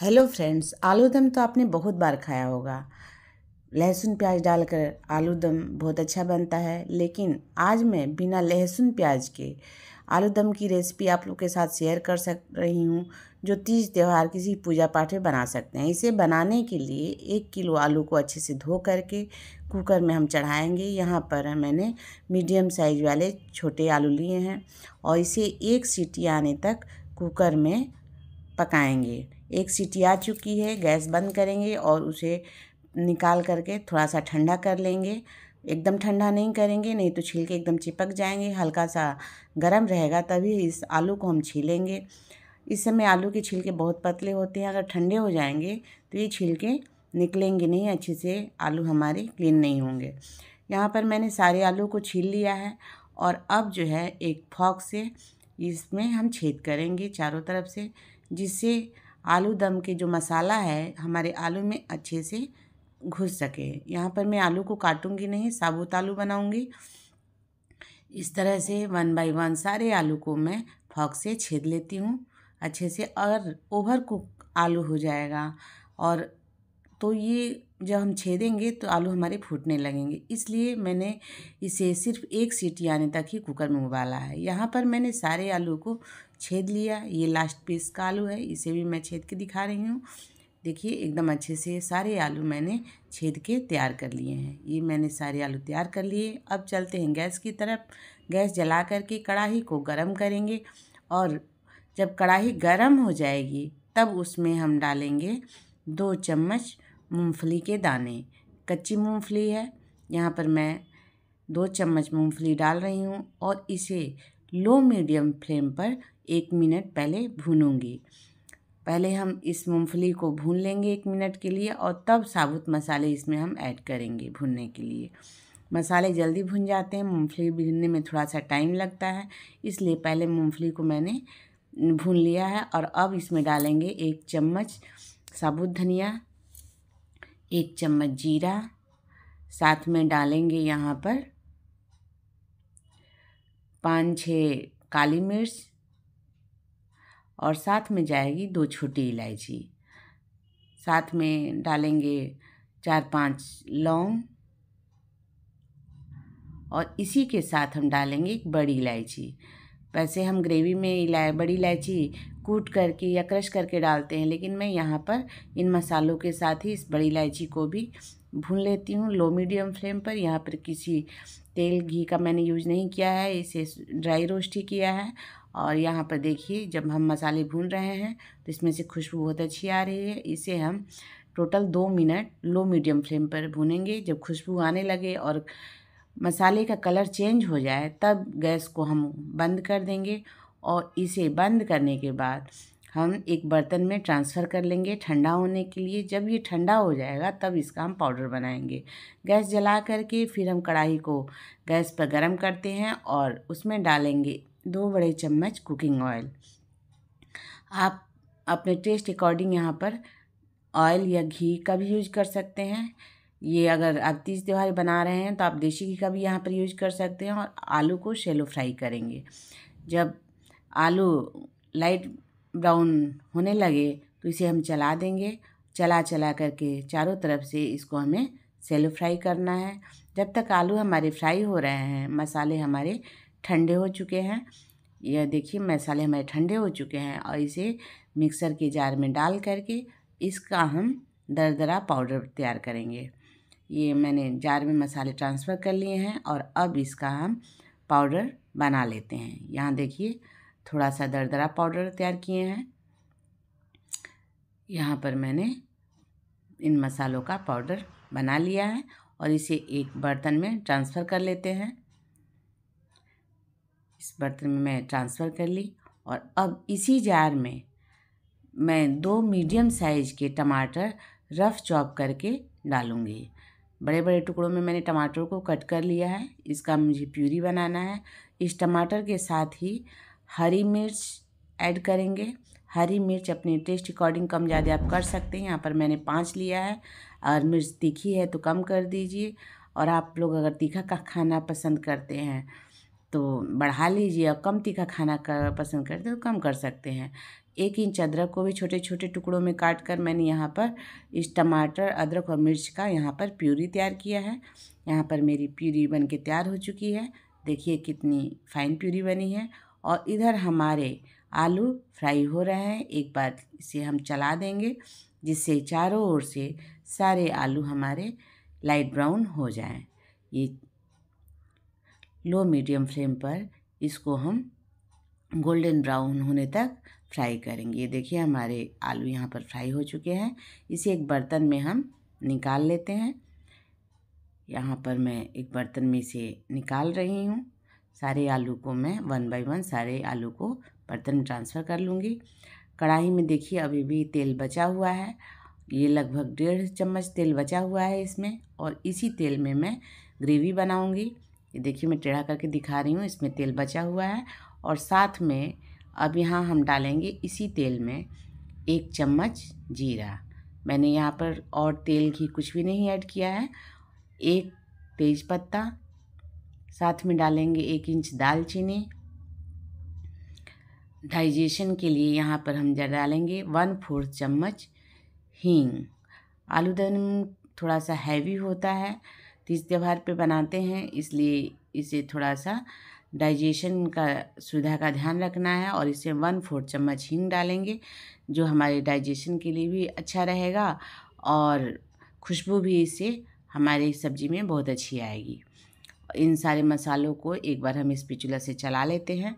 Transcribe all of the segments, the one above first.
hello friends आलू दम तो आपने बहुत बार खाया होगा लहसुन प्याज डालकर आलू दम बहुत अच्छा बनता है लेकिन आज मैं बिना लहसुन प्याज के आलू दम की रेसिपी आप लोग के साथ शेयर कर सक रही हूँ जो तीज त्यौहार किसी पूजा पाठ में बना सकते हैं इसे बनाने के लिए एक किलो आलू को अच्छे से धो करके कुकर में हम चढ़ाएंगे यहाँ पर मैंने मीडियम साइज वाले छोटे आलू लिए हैं और इसे एक सीटी आने तक कुकर में पकाएंगे एक सीटी आ चुकी है गैस बंद करेंगे और उसे निकाल करके थोड़ा सा ठंडा कर लेंगे एकदम ठंडा नहीं करेंगे नहीं तो छिलके एकदम चिपक जाएंगे हल्का सा गर्म रहेगा तभी इस आलू को हम छीलेंगे इस समय आलू के छिलके बहुत पतले होते हैं अगर ठंडे हो जाएंगे तो ये छिलके निकलेंगे नहीं अच्छे से आलू हमारे क्लीन नहीं होंगे यहाँ पर मैंने सारे आलू को छील लिया है और अब जो है एक फॉक से इसमें हम छेद करेंगे चारों तरफ से जिससे आलू दम के जो मसाला है हमारे आलू में अच्छे से घुस सके यहाँ पर मैं आलू को काटूंगी नहीं साबुत आलू बनाऊंगी इस तरह से वन बाय वन सारे आलू को मैं फॉक से छेद लेती हूँ अच्छे से और ओवर कुक आलू हो जाएगा और तो ये जब हम छेदेंगे तो आलू हमारे फूटने लगेंगे इसलिए मैंने इसे सिर्फ एक सीटी आने तक ही कुकर में उबाला है यहाँ पर मैंने सारे आलू को छेद लिया ये लास्ट पीस का आलू है इसे भी मैं छेद के दिखा रही हूँ देखिए एकदम अच्छे से सारे आलू मैंने छेद के तैयार कर लिए हैं ये मैंने सारे आलू तैयार कर लिए अब चलते हैं गैस की तरफ गैस जला करके कढ़ाही को गर्म करेंगे और जब कढ़ाही गर्म हो जाएगी तब उसमें हम डालेंगे दो चम्मच मूंगफली के दाने कच्ची मूंगफली है यहाँ पर मैं दो चम्मच मूंगफली डाल रही हूँ और इसे लो मीडियम फ्लेम पर एक मिनट पहले भूनूंगी पहले हम इस मूंगफली को भून लेंगे एक मिनट के लिए और तब साबुत मसाले इसमें हम ऐड करेंगे भूनने के लिए मसाले जल्दी भुन जाते हैं मूंगफली भूनने में थोड़ा सा टाइम लगता है इसलिए पहले मूंगफली को मैंने भून लिया है और अब इसमें डालेंगे एक चम्मच साबुत धनिया एक चम्मच जीरा साथ में डालेंगे यहाँ पर पाँच छः काली मिर्च और साथ में जाएगी दो छोटी इलायची साथ में डालेंगे चार पांच लौंग और इसी के साथ हम डालेंगे एक बड़ी इलायची वैसे हम ग्रेवी में इलाय बड़ी इलायची कूट करके या क्रश करके डालते हैं लेकिन मैं यहाँ पर इन मसालों के साथ ही इस बड़ी इलायची को भी भून लेती हूँ लो मीडियम फ्लेम पर यहाँ पर किसी तेल घी का मैंने यूज नहीं किया है इसे ड्राई रोस्ट ही किया है और यहाँ पर देखिए जब हम मसाले भून रहे हैं तो इसमें से खुशबू बहुत अच्छी आ रही है इसे हम टोटल दो मिनट लो मीडियम फ्लेम पर भूनेंगे जब खुशबू आने लगे और मसाले का कलर चेंज हो जाए तब गैस को हम बंद कर देंगे और इसे बंद करने के बाद हम एक बर्तन में ट्रांसफ़र कर लेंगे ठंडा होने के लिए जब ये ठंडा हो जाएगा तब इसका हम पाउडर बनाएंगे गैस जला करके फिर हम कढ़ाई को गैस पर गर्म करते हैं और उसमें डालेंगे दो बड़े चम्मच कुकिंग ऑयल आप अपने टेस्ट अकॉर्डिंग यहाँ पर ऑयल या घी का भी यूज कर सकते हैं ये अगर आप तीज त्यौहार बना रहे हैं तो आप देसी घी का भी यहाँ पर यूज कर सकते हैं और आलू को शेलो फ्राई करेंगे जब आलू लाइट ब्राउन होने लगे तो इसे हम चला देंगे चला चला करके चारों तरफ से इसको हमें सेलो फ्राई करना है जब तक आलू हमारे फ्राई हो रहे हैं मसाले हमारे ठंडे हो चुके हैं यह देखिए मसाले हमारे ठंडे हो चुके हैं और इसे मिक्सर के जार में डाल करके इसका हम दरदरा पाउडर तैयार करेंगे ये मैंने जार में मसाले ट्रांसफ़र कर लिए हैं और अब इसका हम पाउडर बना लेते हैं यहाँ देखिए थोड़ा सा दरदरा पाउडर तैयार किए हैं यहाँ पर मैंने इन मसालों का पाउडर बना लिया है और इसे एक बर्तन में ट्रांसफ़र कर लेते हैं इस बर्तन में मैं ट्रांसफ़र कर ली और अब इसी जार में मैं दो मीडियम साइज़ के टमाटर रफ़ चॉप करके डालूँगी बड़े बड़े टुकड़ों में मैंने टमाटर को कट कर लिया है इसका मुझे प्यूरी बनाना है इस टमाटर के साथ ही हरी मिर्च ऐड करेंगे हरी मिर्च अपने टेस्ट अकॉर्डिंग कम ज़्यादा आप कर सकते हैं यहाँ पर मैंने पाँच लिया है और मिर्च तीखी है तो कम कर दीजिए और आप लोग अगर तीखा का खाना पसंद करते हैं तो बढ़ा लीजिए और कम तीखा खाना कर, पसंद करते तो कम कर सकते हैं एक इंच अदरक को भी छोटे छोटे टुकड़ों में काट कर मैंने यहाँ पर इस टमाटर अदरक और मिर्च का यहाँ पर प्यूरी तैयार किया है यहाँ पर मेरी प्यूरी बन के तैयार हो चुकी है देखिए कितनी फाइन प्यूरी बनी है और इधर हमारे आलू फ्राई हो रहे हैं एक बार इसे हम चला देंगे जिससे चारों ओर से सारे आलू हमारे लाइट ब्राउन हो जाएँ ये लो मीडियम फ्लेम पर इसको हम गोल्डन ब्राउन होने तक फ्राई करेंगे ये देखिए हमारे आलू यहाँ पर फ्राई हो चुके हैं इसे एक बर्तन में हम निकाल लेते हैं यहाँ पर मैं एक बर्तन में इसे निकाल रही हूँ सारे आलू को मैं वन बाय वन सारे आलू को बर्तन में ट्रांसफ़र कर लूँगी कढ़ाई में देखिए अभी भी तेल बचा हुआ है ये लगभग डेढ़ चम्मच तेल बचा हुआ है इसमें और इसी तेल में मैं ग्रेवी बनाऊँगी ये देखिए मैं टेढ़ा करके दिखा रही हूँ इसमें तेल बचा हुआ है और साथ में अब यहाँ हम डालेंगे इसी तेल में एक चम्मच जीरा मैंने यहाँ पर और तेल घी कुछ भी नहीं ऐड किया है एक तेज़पत्ता साथ में डालेंगे एक इंच दालचीनी डाइजेशन के लिए यहाँ पर हम डालेंगे वन फोर्थ चम्मच हींग दम थोड़ा सा हैवी होता है तीज त्यौहार पे बनाते हैं इसलिए इसे थोड़ा सा डाइजेशन का सुविधा का ध्यान रखना है और इसे वन फोर्थ चम्मच हींग डालेंगे जो हमारे डाइजेशन के लिए भी अच्छा रहेगा और खुशबू भी इसे हमारे सब्ज़ी में बहुत अच्छी आएगी इन सारे मसालों को एक बार हम इस पिचुला से चला लेते हैं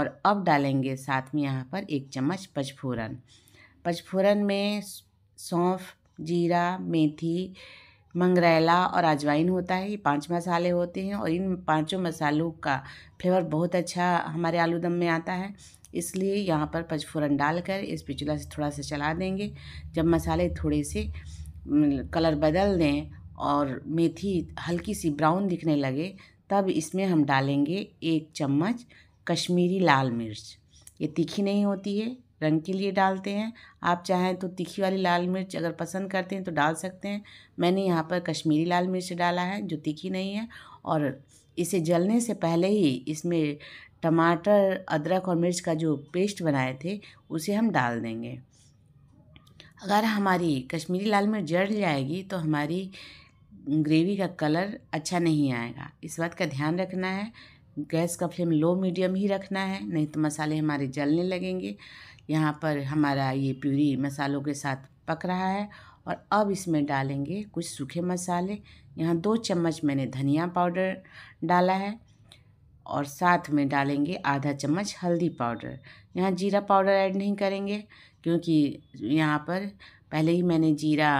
और अब डालेंगे साथ में यहाँ पर एक चम्मच पचफोरन पचफोरन में सौंफ जीरा मेथी मंगरेला और अजवाइन होता है ये पांच मसाले होते हैं और इन पांचों मसालों का फ्लेवर बहुत अच्छा हमारे आलू दम में आता है इसलिए यहाँ पर पचफोरन डालकर इस पिचुला से थोड़ा सा चला देंगे जब मसाले थोड़े से कलर बदल दें और मेथी हल्की सी ब्राउन दिखने लगे तब इसमें हम डालेंगे एक चम्मच कश्मीरी लाल मिर्च ये तीखी नहीं होती है रंग के लिए डालते हैं आप चाहें तो तीखी वाली लाल मिर्च अगर पसंद करते हैं तो डाल सकते हैं मैंने यहाँ पर कश्मीरी लाल मिर्च डाला है जो तीखी नहीं है और इसे जलने से पहले ही इसमें टमाटर अदरक और मिर्च का जो पेस्ट बनाए थे उसे हम डाल देंगे अगर हमारी कश्मीरी लाल मिर्च जल जाएगी तो हमारी ग्रेवी का कलर अच्छा नहीं आएगा इस बात का ध्यान रखना है गैस का फ्लेम लो मीडियम ही रखना है नहीं तो मसाले हमारे जलने लगेंगे यहाँ पर हमारा ये प्यूरी मसालों के साथ पक रहा है और अब इसमें डालेंगे कुछ सूखे मसाले यहाँ दो चम्मच मैंने धनिया पाउडर डाला है और साथ में डालेंगे आधा चम्मच हल्दी पाउडर यहाँ जीरा पाउडर ऐड नहीं करेंगे क्योंकि यहाँ पर पहले ही मैंने जीरा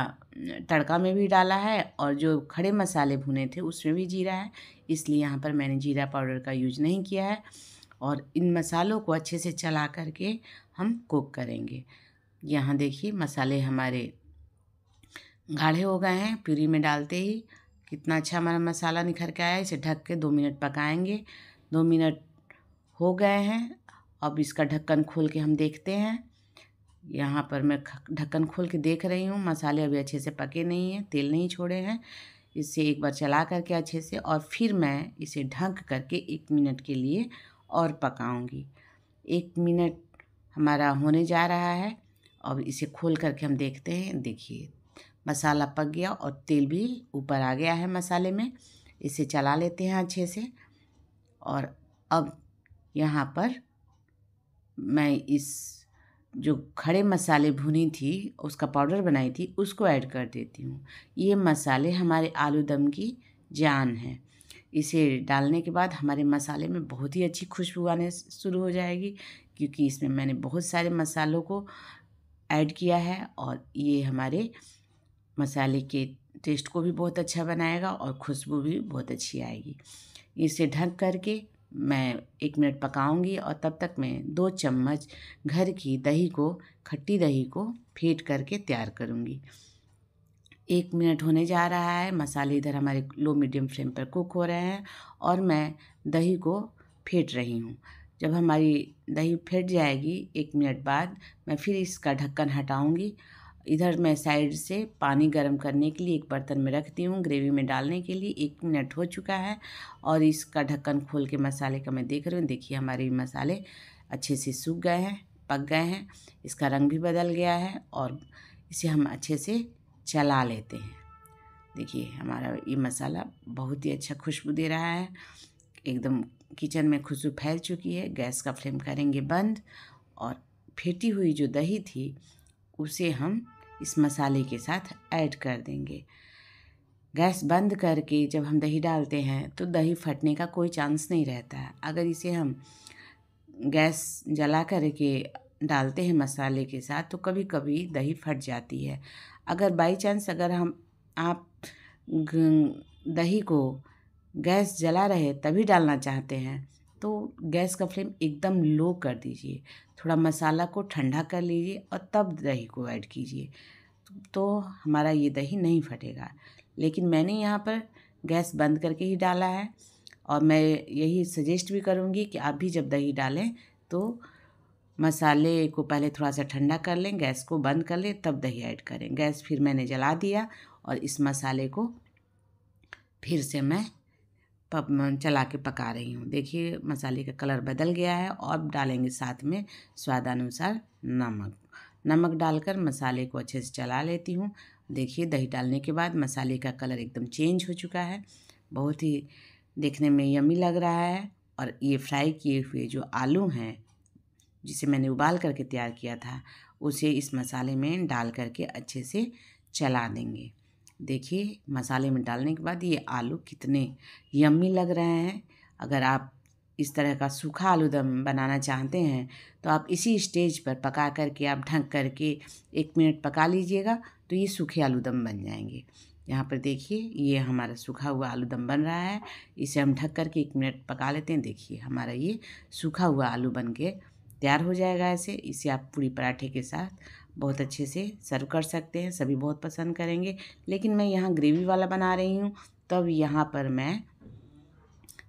तड़का में भी डाला है और जो खड़े मसाले भुने थे उसमें भी जीरा है इसलिए यहाँ पर मैंने जीरा पाउडर का यूज नहीं किया है और इन मसालों को अच्छे से चला करके हम कुक करेंगे यहाँ देखिए मसाले हमारे गाढ़े हो गए हैं प्यूरी में डालते ही कितना अच्छा हमारा मसाला निखर के आया इसे ढक के दो मिनट पकाएंगे दो मिनट हो गए हैं अब इसका ढक्कन खोल के हम देखते हैं यहाँ पर मैं ढक्कन खोल के देख रही हूँ मसाले अभी अच्छे से पके नहीं हैं तेल नहीं छोड़े हैं इसे एक बार चला करके अच्छे से और फिर मैं इसे ढक करके एक मिनट के लिए और पकाऊँगी एक मिनट हमारा होने जा रहा है और इसे खोल करके हम देखते हैं देखिए मसाला पक गया और तेल भी ऊपर आ गया है मसाले में इसे चला लेते हैं अच्छे से और अब यहाँ पर मैं इस जो खड़े मसाले भुनी थी उसका पाउडर बनाई थी उसको ऐड कर देती हूँ ये मसाले हमारे आलू दम की जान है इसे डालने के बाद हमारे मसाले में बहुत ही अच्छी खुशबू आने शुरू हो जाएगी क्योंकि इसमें मैंने बहुत सारे मसालों को ऐड किया है और ये हमारे मसाले के टेस्ट को भी बहुत अच्छा बनाएगा और खुशबू भी बहुत अच्छी आएगी इसे ढक करके मैं एक मिनट पकाऊंगी और तब तक मैं दो चम्मच घर की दही को खट्टी दही को फेंट करके तैयार करूंगी एक मिनट होने जा रहा है मसाले इधर हमारे लो मीडियम फ्लेम पर कुक हो रहे हैं और मैं दही को फेंट रही हूँ जब हमारी दही फेंट जाएगी एक मिनट बाद मैं फिर इसका ढक्कन हटाऊँगी इधर मैं साइड से पानी गर्म करने के लिए एक बर्तन में रखती हूँ ग्रेवी में डालने के लिए एक मिनट हो चुका है और इसका ढक्कन खोल के मसाले का मैं देख रही हूँ देखिए हमारे मसाले अच्छे से सूख गए हैं पक गए हैं इसका रंग भी बदल गया है और इसे हम अच्छे से चला लेते हैं देखिए हमारा ये मसाला बहुत ही अच्छा खुशबू दे रहा है एकदम किचन में खुशबू फैल चुकी है गैस का फ्लेम करेंगे बंद और फेटी हुई जो दही थी उसे हम इस मसाले के साथ ऐड कर देंगे गैस बंद करके जब हम दही डालते हैं तो दही फटने का कोई चांस नहीं रहता है अगर इसे हम गैस जला करके डालते हैं मसाले के साथ तो कभी कभी दही फट जाती है अगर बाई चांस अगर हम आप दही को गैस जला रहे तभी डालना चाहते हैं तो गैस का फ्लेम एकदम लो कर दीजिए थोड़ा मसाला को ठंडा कर लीजिए और तब दही को ऐड कीजिए तो हमारा ये दही नहीं फटेगा लेकिन मैंने यहाँ पर गैस बंद करके ही डाला है और मैं यही सजेस्ट भी करूँगी कि आप भी जब दही डालें तो मसाले को पहले थोड़ा सा ठंडा कर लें गैस को बंद कर लें तब दही ऐड करें गैस फिर मैंने जला दिया और इस मसाले को फिर से मैं पप चला के पका रही हूँ देखिए मसाले का कलर बदल गया है और डालेंगे साथ में स्वादानुसार नमक नमक डालकर मसाले को अच्छे से चला लेती हूँ देखिए दही डालने के बाद मसाले का कलर एकदम चेंज हो चुका है बहुत ही देखने में यमी लग रहा है और ये फ्राई किए हुए जो आलू हैं जिसे मैंने उबाल करके तैयार किया था उसे इस मसाले में डाल करके अच्छे से चला देंगे देखिए मसाले में डालने के बाद ये आलू कितने यम्मी लग रहे हैं अगर आप इस तरह का सूखा आलू दम बनाना चाहते हैं तो आप इसी स्टेज पर पका करके आप ढक करके एक मिनट पका लीजिएगा तो ये सूखे आलू दम बन जाएंगे यहाँ पर देखिए ये हमारा सूखा हुआ आलू दम बन रहा है इसे हम ढक करके एक मिनट पका लेते हैं देखिए हमारा ये सूखा हुआ आलू बन के तैयार हो जाएगा ऐसे इसे आप पूरी पराठे के साथ बहुत अच्छे से सर्व कर सकते हैं सभी बहुत पसंद करेंगे लेकिन मैं यहाँ ग्रेवी वाला बना रही हूँ तब तो यहाँ पर मैं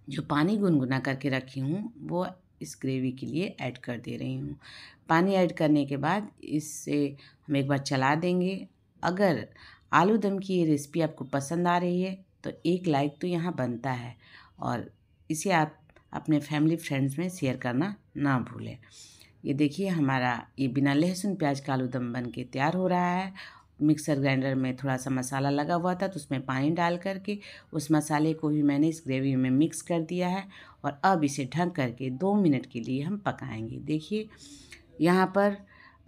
जो पानी गुनगुना करके रखी हूँ वो इस ग्रेवी के लिए ऐड कर दे रही हूँ पानी ऐड करने के बाद इससे हम एक बार चला देंगे अगर आलू दम की ये रेसिपी आपको पसंद आ रही है तो एक लाइक तो यहाँ बनता है और इसे आप अपने फैमिली फ्रेंड्स में शेयर करना ना भूलें ये देखिए हमारा ये बिना लहसुन प्याज का आलू दम बन के तैयार हो रहा है मिक्सर ग्राइंडर में थोड़ा सा मसाला लगा हुआ था तो उसमें पानी डाल करके उस मसाले को भी मैंने इस ग्रेवी में मिक्स कर दिया है और अब इसे ढक करके दो मिनट के लिए हम पकाएंगे देखिए यहाँ पर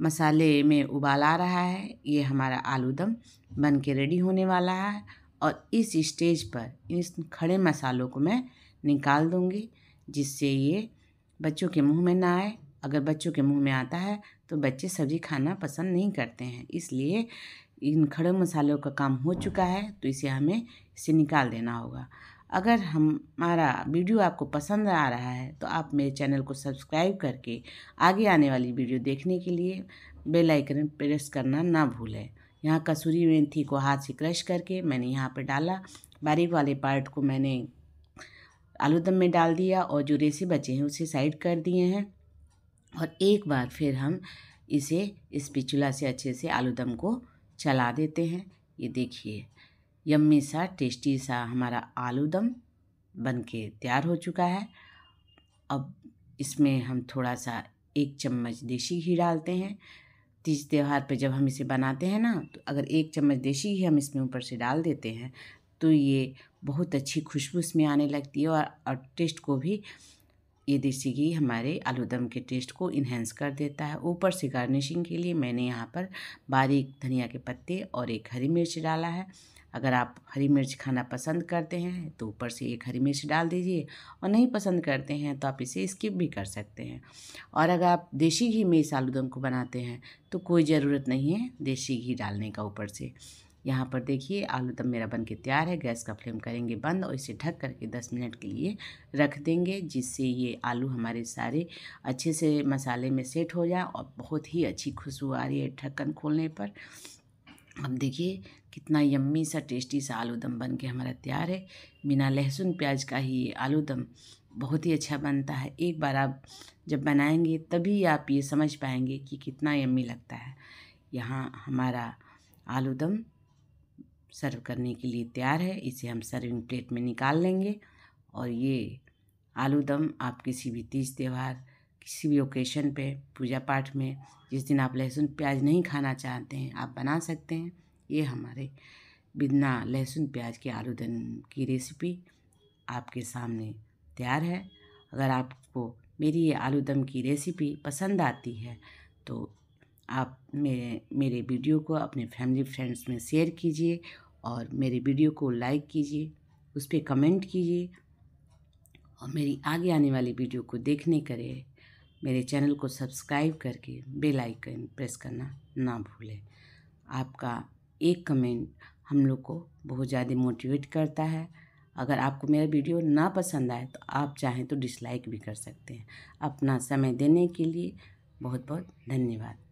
मसाले में उबाल आ रहा है ये हमारा आलू दम बन के रेडी होने वाला है और इस स्टेज पर इस खड़े मसालों को मैं निकाल दूँगी जिससे ये बच्चों के मुंह में ना आए अगर बच्चों के मुंह में आता है तो बच्चे सब्ज़ी खाना पसंद नहीं करते हैं इसलिए इन खड़े मसालों का काम हो चुका है तो इसे हमें इसे निकाल देना होगा अगर हमारा वीडियो आपको पसंद आ रहा है तो आप मेरे चैनल को सब्सक्राइब करके आगे आने वाली वीडियो देखने के लिए बेल आइकन प्रेस करना ना भूलें यहाँ कसूरी मेथी को हाथ से क्रश करके मैंने यहाँ पर डाला बारीक वाले पार्ट को मैंने आलू दम में डाल दिया और जो रेसे बचे हैं उसे साइड कर दिए हैं और एक बार फिर हम इसे इस पिचुला से अच्छे से आलू दम को चला देते हैं ये देखिए यम्मी सा टेस्टी सा हमारा आलू दम बन के तैयार हो चुका है अब इसमें हम थोड़ा सा एक चम्मच देसी घी डालते हैं तीज त्यौहार पर जब हम इसे बनाते हैं ना तो अगर एक चम्मच देसी घी हम इसमें ऊपर से डाल देते हैं तो ये बहुत अच्छी खुशबू इसमें आने लगती है और, और टेस्ट को भी ये देसी घी हमारे आलू दम के टेस्ट को इन्हेंस कर देता है ऊपर से गार्निशिंग के लिए मैंने यहाँ पर बारीक धनिया के पत्ते और एक हरी मिर्च डाला है अगर आप हरी मिर्च खाना पसंद करते हैं तो ऊपर से एक हरी मिर्च डाल दीजिए और नहीं पसंद करते हैं तो आप इसे स्किप भी कर सकते हैं और अगर आप देसी घी में इस आलूदम को बनाते हैं तो कोई ज़रूरत नहीं है देसी घी डालने का ऊपर से यहाँ पर देखिए आलू दम मेरा बन के तैयार है गैस का फ्लेम करेंगे बंद और इसे ढक करके 10 मिनट के लिए रख देंगे जिससे ये आलू हमारे सारे अच्छे से मसाले में सेट हो जाए और बहुत ही अच्छी खुशबू आ रही है ढक्कन खोलने पर अब देखिए कितना यम्मी सा टेस्टी सा आलू दम बन के हमारा तैयार है बिना लहसुन प्याज का ही आलू दम बहुत ही अच्छा बनता है एक बार आप जब बनाएंगे तभी आप ये समझ पाएंगे कि कितना यम्मी लगता है यहाँ हमारा आलू दम सर्व करने के लिए तैयार है इसे हम सर्विंग प्लेट में निकाल लेंगे और ये आलू दम आप किसी भी तीज त्यौहार किसी भी ओकेशन पे पूजा पाठ में जिस दिन आप लहसुन प्याज नहीं खाना चाहते हैं आप बना सकते हैं ये हमारे बिना लहसुन प्याज के आलू दम की रेसिपी आपके सामने तैयार है अगर आपको मेरी ये आलू दम की रेसिपी पसंद आती है तो आप मेरे मेरे वीडियो को अपने फैमिली फ्रेंड्स में शेयर कीजिए और मेरे वीडियो को लाइक कीजिए उस पर कमेंट कीजिए और मेरी आगे आने वाली वीडियो को देखने करें मेरे चैनल को सब्सक्राइब करके बेल आइकन प्रेस करना ना भूलें आपका एक कमेंट हम लोग को बहुत ज़्यादा मोटिवेट करता है अगर आपको मेरा वीडियो ना पसंद आए तो आप चाहें तो डिसलाइक भी कर सकते हैं अपना समय देने के लिए बहुत बहुत धन्यवाद